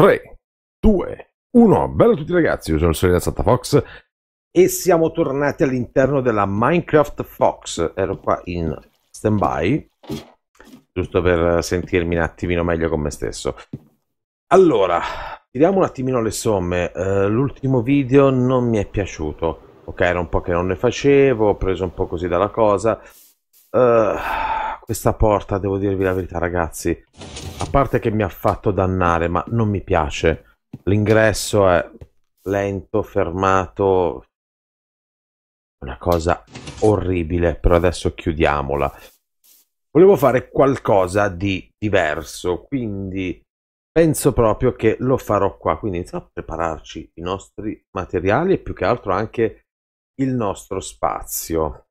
3, 2, 1. Bello a tutti ragazzi, io sono il Solina Santa Fox e siamo tornati all'interno della Minecraft Fox. Ero qua in standby, giusto per sentirmi un attimino meglio con me stesso. Allora, tiriamo un attimino le somme. Uh, l'ultimo video non mi è piaciuto. Ok, era un po' che non ne facevo, ho preso un po' così dalla cosa. Uh, questa porta, devo dirvi la verità ragazzi, a parte che mi ha fatto dannare, ma non mi piace. L'ingresso è lento, fermato, una cosa orribile, però adesso chiudiamola. Volevo fare qualcosa di diverso, quindi penso proprio che lo farò qua. Quindi iniziamo a prepararci i nostri materiali e più che altro anche il nostro spazio.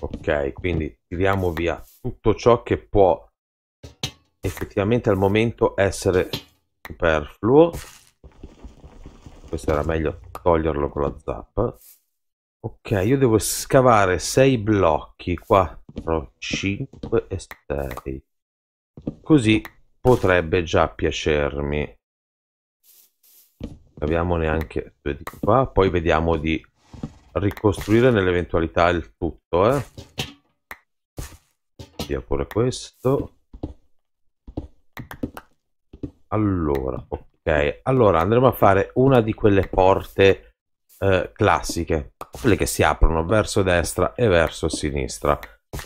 ok quindi tiriamo via tutto ciò che può effettivamente al momento essere superfluo questo era meglio toglierlo con la zappa ok io devo scavare 6 blocchi 4 5 e 6 così potrebbe già piacermi scaviamone anche due di qua poi vediamo di ricostruire nell'eventualità il tutto, eh. Via pure questo. Allora, ok. Allora, andremo a fare una di quelle porte eh, classiche, quelle che si aprono verso destra e verso sinistra.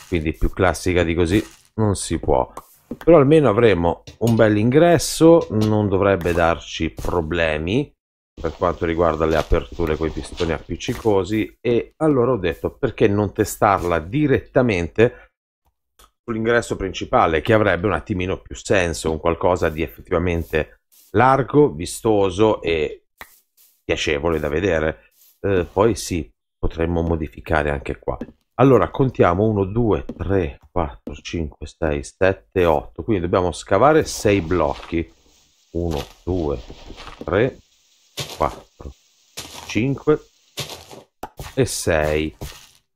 Quindi più classica di così non si può. Però almeno avremo un bel ingresso, non dovrebbe darci problemi per quanto riguarda le aperture con i pistoni appiccicosi e allora ho detto perché non testarla direttamente sull'ingresso principale che avrebbe un attimino più senso, un qualcosa di effettivamente largo, vistoso e piacevole da vedere. Eh, poi sì, potremmo modificare anche qua. Allora, contiamo 1, 2, 3, 4, 5, 6, 7, 8. Quindi dobbiamo scavare 6 blocchi. 1, 2, 3, 4, 5 e 6.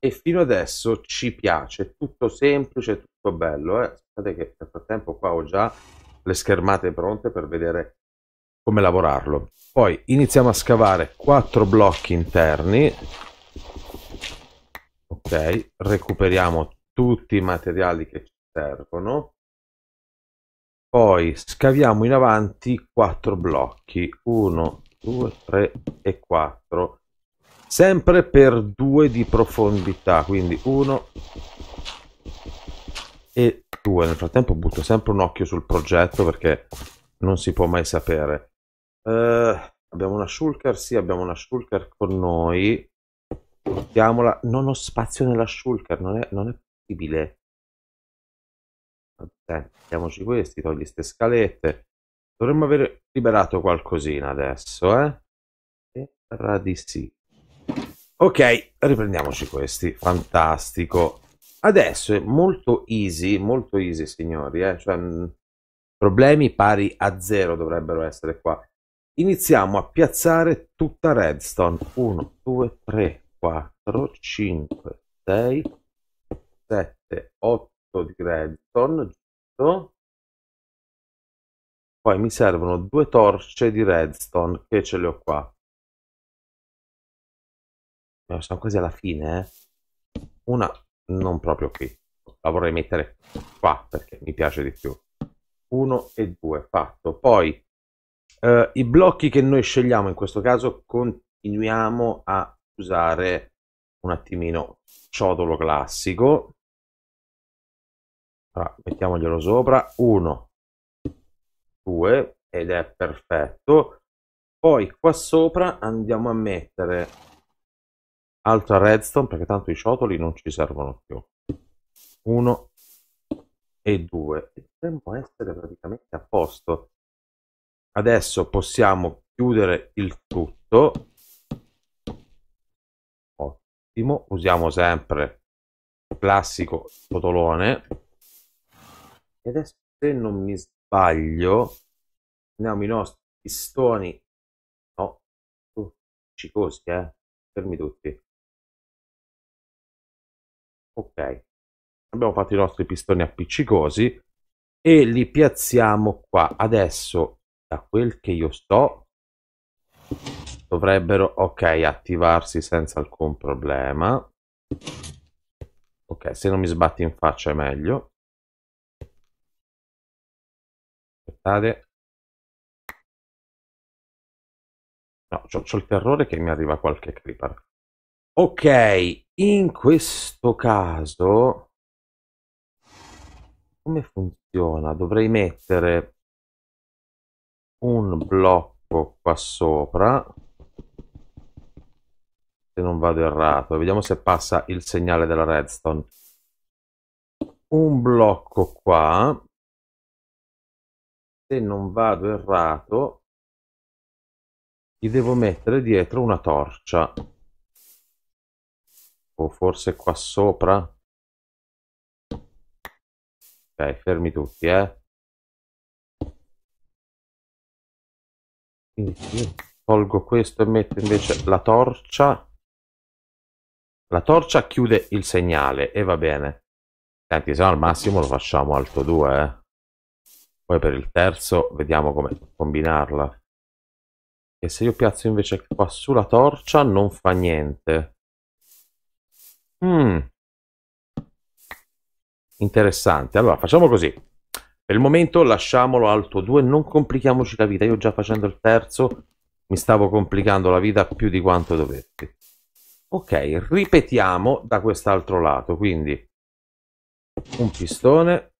E fino adesso ci piace, tutto semplice, tutto bello. Eh? Aspettate che nel frattempo qua ho già le schermate pronte per vedere come lavorarlo. Poi iniziamo a scavare quattro blocchi interni. Ok, recuperiamo tutti i materiali che ci servono. Poi scaviamo in avanti quattro blocchi. 1, 2, 3 e 4 sempre per 2 di profondità quindi 1 e 2 nel frattempo butto sempre un occhio sul progetto perché non si può mai sapere uh, abbiamo una shulker sì abbiamo una shulker con noi portiamola non ho spazio nella shulker non è, non è possibile Vabbè, mettiamoci questi togli queste scalette Dovremmo aver liberato qualcosina adesso, eh? Terra di sì. Ok, riprendiamoci questi. Fantastico. Adesso è molto easy, molto easy, signori. Eh? Cioè, mm, problemi pari a zero dovrebbero essere qua. Iniziamo a piazzare tutta redstone. 1, 2, 3, 4, 5, 6, 7, 8 di redstone, giusto? Poi mi servono due torce di redstone, che ce le ho qua. Eh, siamo quasi alla fine, eh. Una non proprio qui. La vorrei mettere qua, perché mi piace di più. Uno e due, fatto. Poi, eh, i blocchi che noi scegliamo, in questo caso, continuiamo a usare un attimino ciotolo classico. Allora, mettiamoglielo sopra. Uno, 2 ed è perfetto. Poi qua sopra andiamo a mettere altra redstone perché tanto i ciotoli non ci servono più. 1 e 2 e dovremmo essere praticamente a posto. Adesso possiamo chiudere il tutto. Ottimo, usiamo sempre il classico ciotolone. E adesso se non mi sbaglio sbaglio i nostri Pistoni no uh, Cicosi eh fermi tutti ok abbiamo fatto i nostri pistoni appiccicosi e li piazziamo qua adesso da quel che io sto dovrebbero ok attivarsi senza alcun problema ok se non mi sbatti in faccia è meglio aspettate no, c ho, c ho il terrore che mi arriva qualche creeper ok in questo caso come funziona dovrei mettere un blocco qua sopra se non vado errato vediamo se passa il segnale della redstone un blocco qua se non vado errato, gli devo mettere dietro una torcia. O forse qua sopra. Ok, fermi tutti, eh. Quindi tolgo questo e metto invece la torcia. La torcia chiude il segnale e va bene. Senti, se no al massimo lo facciamo alto 2, eh. Poi per il terzo vediamo come combinarla. E se io piazzo invece qua sulla torcia non fa niente. Mm. Interessante. Allora, facciamo così. Per il momento lasciamolo alto 2, non complichiamoci la vita. Io già facendo il terzo mi stavo complicando la vita più di quanto dovetti. Ok, ripetiamo da quest'altro lato, quindi un pistone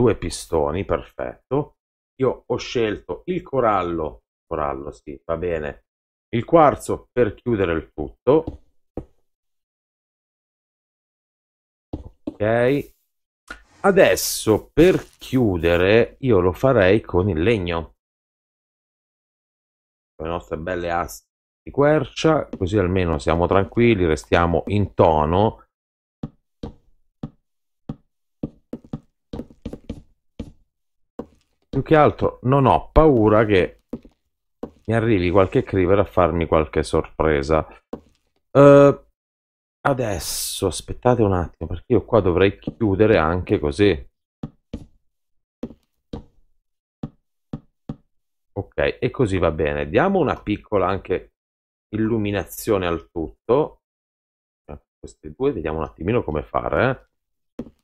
due pistoni, perfetto. Io ho scelto il corallo, corallo sì, va bene, il quarzo per chiudere il tutto. Ok. Adesso per chiudere io lo farei con il legno. Con le nostre belle aste di quercia, così almeno siamo tranquilli, restiamo in tono più che altro non ho paura che mi arrivi qualche creeper a farmi qualche sorpresa. Uh, adesso aspettate un attimo perché io qua dovrei chiudere anche così. Ok, e così va bene. Diamo una piccola anche illuminazione al tutto. Questi due, vediamo un attimino come fare.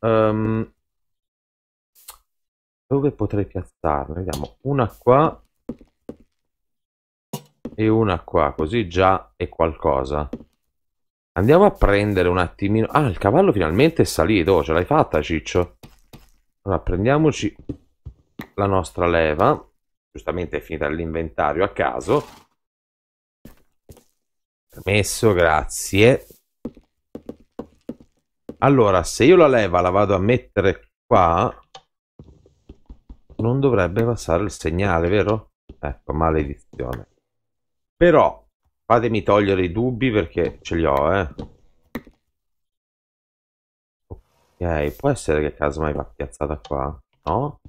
Um, dove potrei piazzarne? Vediamo, una qua e una qua, così già è qualcosa. Andiamo a prendere un attimino... Ah, il cavallo finalmente è salito, oh, ce l'hai fatta Ciccio? Allora, prendiamoci la nostra leva. Giustamente è finita l'inventario a caso. Permesso, grazie. Allora, se io la leva la vado a mettere qua, non dovrebbe passare il segnale, vero? Ecco, maledizione. Però, fatemi togliere i dubbi perché ce li ho, eh. Ok, può essere che casomai va piazzata qua, no?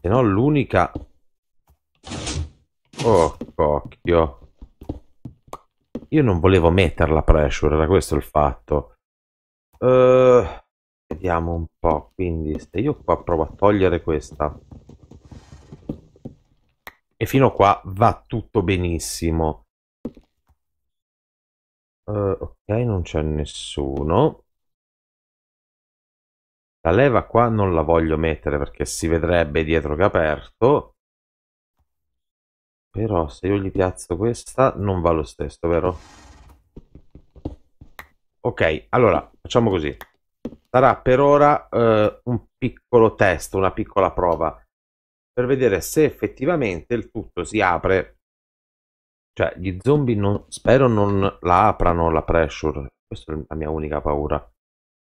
Se no l'unica... Oh, cocchio. Io non volevo metterla pressure, era questo il fatto. Uh, Vediamo un po', quindi se io qua provo a togliere questa e fino a qua va tutto benissimo. Uh, ok, non c'è nessuno. La leva qua non la voglio mettere perché si vedrebbe dietro che è aperto. Però se io gli piazzo questa non va lo stesso, vero? Ok, allora facciamo così. Sarà per ora eh, un piccolo test, una piccola prova per vedere se effettivamente il tutto si apre. Cioè, gli zombie non, spero non la aprano la pressure. Questa è la mia unica paura.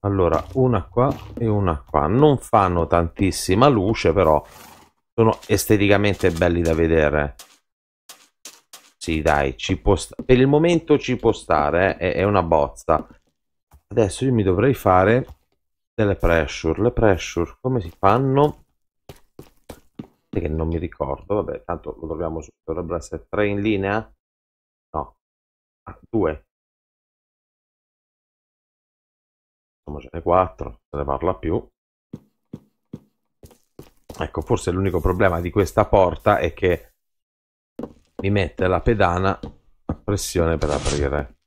Allora, una qua e una qua. Non fanno tantissima luce, però sono esteticamente belli da vedere. Sì, dai, ci può per il momento ci può stare, eh? è, è una bozza adesso io mi dovrei fare delle pressure le pressure come si fanno che non mi ricordo vabbè tanto lo troviamo su dovrebbero essere tre in linea no ah, due insomma ce ne quattro se ne parla più ecco forse l'unico problema di questa porta è che mi mette la pedana a pressione per aprire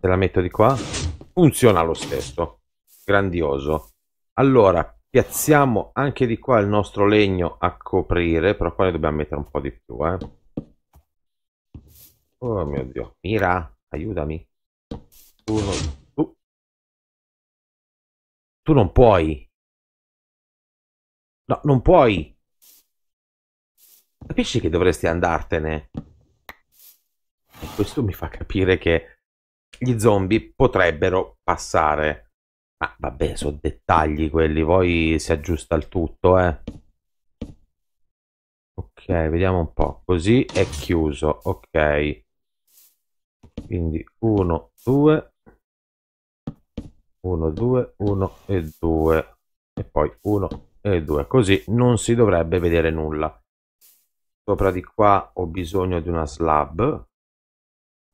te la metto di qua funziona lo stesso grandioso allora piazziamo anche di qua il nostro legno a coprire però qua ne dobbiamo mettere un po' di più eh. oh mio dio mira aiutami uno uh. tu non puoi no non puoi capisci che dovresti andartene questo mi fa capire che gli zombie potrebbero passare. Ma ah, vabbè, sono dettagli quelli, poi si aggiusta il tutto, eh. Ok, vediamo un po'. Così è chiuso, ok. Quindi 1, 2, 1, 2, 1 e 2. E poi 1 e 2. Così non si dovrebbe vedere nulla. Sopra di qua ho bisogno di una slab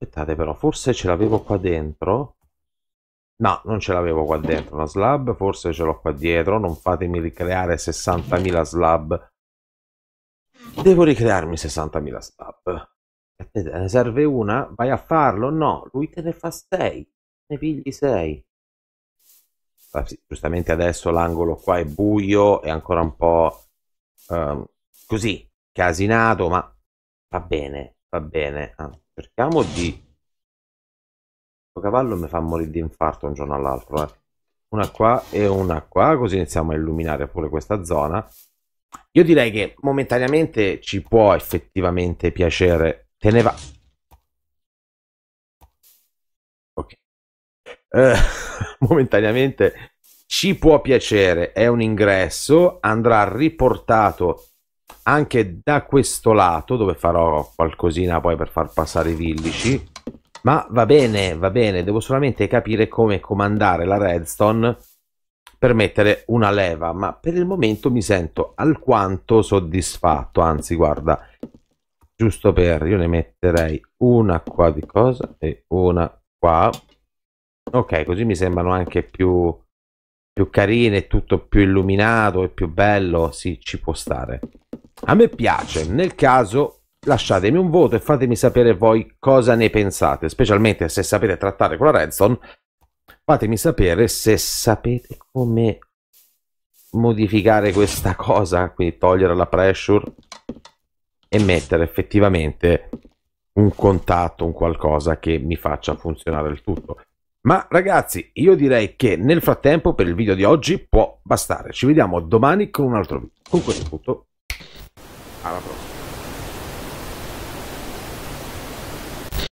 Aspettate però, forse ce l'avevo qua dentro. No, non ce l'avevo qua dentro una slab, forse ce l'ho qua dietro. Non fatemi ricreare 60.000 slab. Devo ricrearmi 60.000 slab. Aspetta, ne serve una? Vai a farlo? No, lui te ne fa 6. Ne pigli 6. Ah, giustamente adesso l'angolo qua è buio, è ancora un po' um, così, casinato, ma va bene, va bene. Ah cerchiamo di questo cavallo mi fa morire di infarto un giorno all'altro eh. una qua e una qua così iniziamo a illuminare pure questa zona io direi che momentaneamente ci può effettivamente piacere te ne va ok eh, momentaneamente ci può piacere è un ingresso andrà riportato anche da questo lato dove farò qualcosina poi per far passare i villici ma va bene va bene devo solamente capire come comandare la redstone per mettere una leva ma per il momento mi sento alquanto soddisfatto anzi guarda giusto per io ne metterei una qua di cosa e una qua ok così mi sembrano anche più più carine tutto più illuminato e più bello sì ci può stare a me piace, nel caso lasciatemi un voto e fatemi sapere voi cosa ne pensate, specialmente se sapete trattare con la redstone, fatemi sapere se sapete come modificare questa cosa, quindi togliere la pressure e mettere effettivamente un contatto, un qualcosa che mi faccia funzionare il tutto. Ma ragazzi, io direi che nel frattempo per il video di oggi può bastare. Ci vediamo domani con un altro video. Con questo tutto A la próxima.